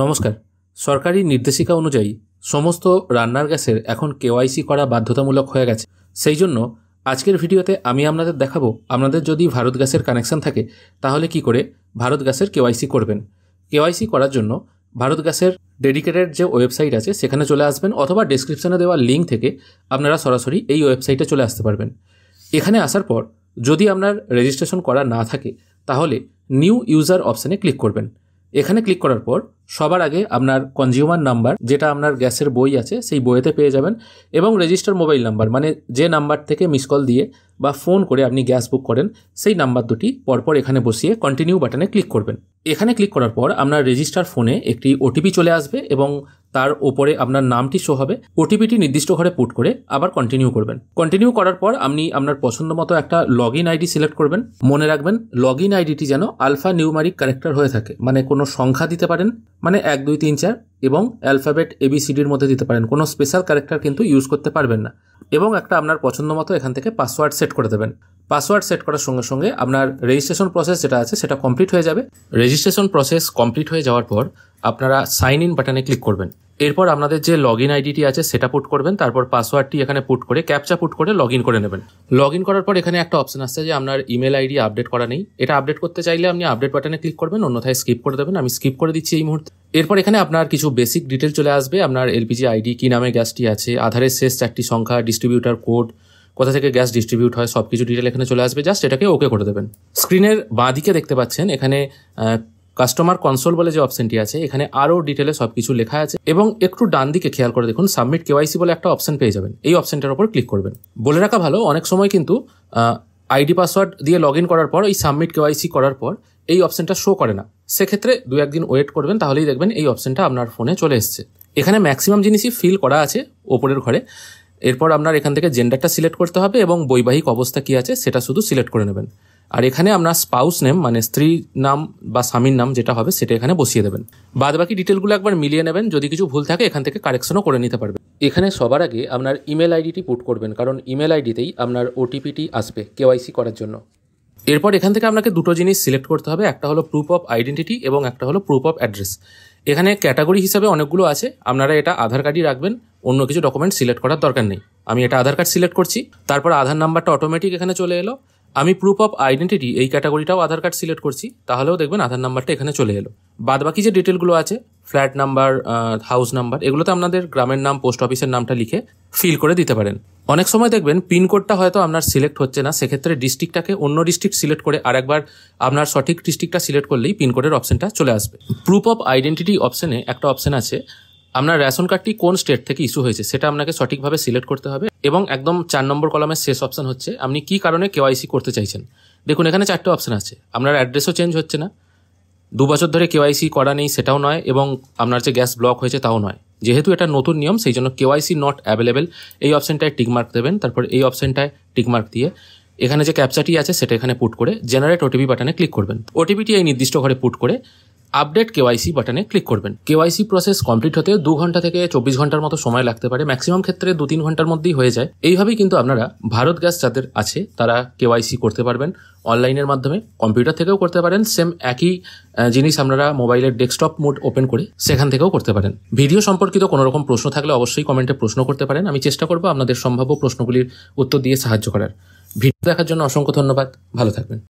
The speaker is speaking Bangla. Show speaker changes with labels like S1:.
S1: নমস্কার সরকারি নির্দেশিকা অনুযায়ী সমস্ত রান্নার গ্যাসের এখন কেওয়াইসি করা বাধ্যতামূলক হয়ে গেছে সেই জন্য আজকের ভিডিওতে আমি আপনাদের দেখাবো আপনাদের যদি ভারত গ্যাসের কানেকশান থাকে তাহলে কি করে ভারত গ্যাসের কেওয়াইসি করবেন কেওয়াইসি করার জন্য ভারত গ্যাসের ডেডিকেটেড যে ওয়েবসাইট আছে সেখানে চলে আসবেন অথবা ডিসক্রিপশানে দেওয়া লিঙ্ক থেকে আপনারা সরাসরি এই ওয়েবসাইটে চলে আসতে পারবেন এখানে আসার পর যদি আপনার রেজিস্ট্রেশন করা না থাকে তাহলে নিউ ইউজার অপশানে ক্লিক করবেন এখানে ক্লিক করার পর সবার আগে আপনার কনজিউমার নাম্বার যেটা আপনার গ্যাসের বই আছে সেই বইয়েতে পেয়ে যাবেন এবং রেজিস্টার মোবাইল নাম্বার মানে যে নাম্বার থেকে মিস কল দিয়ে বা ফোন করে আপনি গ্যাস বুক করেন সেই নাম্বার দুটি পরপর এখানে বসিয়ে কন্টিনিউ বাটনে ক্লিক করবেন এখানে ক্লিক করার পর আপনার রেজিস্টার ফোনে একটি ওটিপি চলে আসবে এবং তার ওপরে আপনার নামটি শো হবে ওটিপিটি নির্দিষ্ট ঘরে পুট করে আবার কন্টিনিউ করবেন কন্টিনিউ করার পর আপনি আপনার পছন্দ মতো একটা লগ ইন আইডি সিলেক্ট করবেন মনে রাখবেন লগ ইন আইডিটি যেন আলফা নিউমারিক ক্যারেক্টার হয়ে থাকে মানে কোনো সংখ্যা দিতে পারেন মানে এক দুই তিন চার এবং অ্যালফাবেট এবিসিডির মধ্যে দিতে পারেন কোনো স্পেশাল ক্যারেক্টার কিন্তু ইউজ করতে পারবেন না এবং একটা আপনার পছন্দ মতো এখান থেকে পাসওয়ার্ড সেট করে দেবেন পাসওয়ার্ড সেট করার সঙ্গে সঙ্গে আপনার রেজিস্ট্রেশন প্রসেস যেটা আছে সেটা কমপ্লিট হয়ে যাবে রেজিস্ট্রেশন প্রসেস কমপ্লিট হয়ে যাওয়ার পর আপনারা সাইন ইন বাটনে ক্লিক করবেন এরপর আপনাদের যে লগ ইন আইডিটি আছে সেটা পুট করবেন তারপর পাসওয়ার্ডটি এখানে পুট করে ক্যাপচা পুট করে লগ ইন করে নেবেন লগ ইন করার পর এখানে একটা অপশন আসছে যে আপনার ইমেল আইডি আপডেট করা নেই এটা আপডেট করতে চাইলে আপনি আপডেট বাটনে ক্লিক করবেন অন্যথায় স্কিপ করে দেবেন আমি স্কিপ করে দিচ্ছি এই মুহূর্তে এরপর এখানে আপনার কিছু বেসিক ডিটেল চলে আসবে আপনার এলপিজি আইডি কি নামে গ্যাসটি আছে আধারের শেষ চারটি সংখ্যা ডিস্ট্রিবিউটার কোড কোথা থেকে গ্যাস ডিস্ট্রিবিউট হয় সব কিছু ডিটেল এখানে চলে আসবে জাস্ট এটাকে ওকে করে দেবেন স্ক্রিনের বাঁ দিকে দেখতে পাচ্ছেন এখানে কাস্টমার কনসোল বলে যে অপশনটি আছে এখানে আরও ডিটেলে সব কিছু লেখা আছে এবং একটু ডান দিকে খেয়াল করে দেখুন সাবমিট কেওয়াইসি বলে একটা অপশন পেয়ে যাবেন এই অপশনটার উপর ক্লিক করবেন বলে রাখা ভালো অনেক সময় কিন্তু আইডি পাসওয়ার্ড দিয়ে লগ ইন করার পর এই সাবমিট কেওয়াইসি করার পর এই অপশনটা শো করে না সেক্ষেত্রে দু একদিন ওয়েট করবেন তাহলেই দেখবেন এই অপশনটা আপনার ফোনে চলে এসছে এখানে ম্যাক্সিমাম জিনিসই ফিল করা আছে ওপরের ঘরে এরপর আপনার এখান থেকে জেন্ডারটা সিলেক্ট করতে হবে এবং বৈবাহিক অবস্থা কী আছে সেটা শুধু সিলেক্ট করে নেবেন আর এখানে আপনার স্পাউস নেম মানে স্ত্রী নাম বা স্বামীর নাম যেটা হবে সেটা এখানে বসিয়ে দেবেন বাদ বাকি ডিটেলগুলো একবার মিলিয়ে নেবেন যদি কিছু ভুল থাকে এখান থেকে কারেকশনও করে নিতে পারবেন এখানে সবার আগে আপনার ইমেল আইডিটি পুট করবেন কারণ ইমেল আইডিতেই আপনার ওটিপিটি আসবে কেওয়াইসি করার জন্য এরপর এখান থেকে আপনাকে দুটো জিনিস সিলেক্ট করতে হবে একটা হলো প্রুফ অফ আইডেন্টিটি এবং একটা হলো প্রুফ অফ অ্যাড্রেস এখানে ক্যাটাগরি হিসাবে অনেকগুলো আছে আপনারা এটা আধার কার্ডই রাখবেন অন্য কিছু ডকুমেন্ট সিলেক্ট করার দরকার নেই আমি এটা আধার কার্ড সিলেক্ট করছি তারপর আধার নাম্বারটা অটোমেটিক এখানে চলে এলো আমি প্রুফ অফ আইডেন্টিটি এই ক্যাটাগরিটাও আধার কার্ড সিলেক্ট করছি তাহলেও দেখবেন আধার নাম্বারটা এখানে চলে এলো বাদ বাকি যে ডিটেলগুলো আছে ফ্ল্যাট নাম্বার হাউস নাম্বার এগুলোতে আপনাদের গ্রামের নাম পোস্ট অফিসের নামটা লিখে ফিল করে দিতে পারেন অনেক সময় দেখবেন পিনকোডটা হয়তো আপনার সিলেক্ট হচ্ছে না সেক্ষেত্রে ডিস্ট্রিক্টটাকে অন্য ডিস্ট্রিক্ট সিলেক্ট করে আরেকবার আপনার সঠিক ডিস্ট্রিক্টটা সিলেক্ট করলেই পিনকোডের অপশনটা চলে আসবে প্রুফ অফ আইডেন্টিটি অপশনে একটা অপশন আছে আপনার রেশন কার্ডটি কোন স্টেট থেকে ইস্যু হয়েছে সেটা আপনাকে সঠিকভাবে সিলেক্ট করতে হবে এবং একদম চার নম্বর কলামের শেষ অপশান হচ্ছে আপনি কি কারণে কেওয়াইসি করতে চাইছেন দেখুন এখানে চারটে অপশান আছে আপনার অ্যাড্রেসও চেঞ্জ হচ্ছে না দু বছর ধরে কেওয়াইসি করা নেই সেটাও নয় এবং আপনার যে গ্যাস ব্লক হয়েছে তাও নয় যেহেতু এটা নতুন নিয়ম সেই জন্য কেওয়াইসি নট অ্যাভেলেবেল এই অপশানটায় টিকমার্ক দেবেন তারপর এই অপশানটায় টিকমার্ক দিয়ে এখানে যে ক্যাপচাটি আছে সেটা এখানে পুট করে জেনারেট ওটিপি বাটনে ক্লিক করবেন ওটিপিটি এই নির্দিষ্ট ঘরে পুট করে আপডেট কেওয়াইসি বাটনে ক্লিক করবেন কেওয়াইসি প্রসেস কমপ্লিট হতে দু ঘন্টা থেকে চব্বিশ ঘন্টার মতো সময় লাগতে পারে ম্যাক্সিমাম ক্ষেত্রে দু তিন ঘন্টার মধ্যেই হয়ে যায় এইভাবেই কিন্তু আপনারা ভারত গ্যাস যাদের আছে তারা কেওয়াইসি করতে পারবেন অনলাইনের মাধ্যমে কম্পিউটার থেকেও করতে পারেন সেম একই জিনিস আপনারা মোবাইলের ডেস্কটপ মোড ওপেন করে সেখান থেকেও করতে পারেন ভিডিও সম্পর্কিত কোনো রকম প্রশ্ন থাকলে অবশ্যই কমেন্টে প্রশ্ন করতে পারেন আমি চেষ্টা করবো আপনাদের সম্ভাব্য প্রশ্নগুলির উত্তর দিয়ে সাহায্য করার ভিডিও দেখার জন্য অসংখ্য ধন্যবাদ ভালো থাকবেন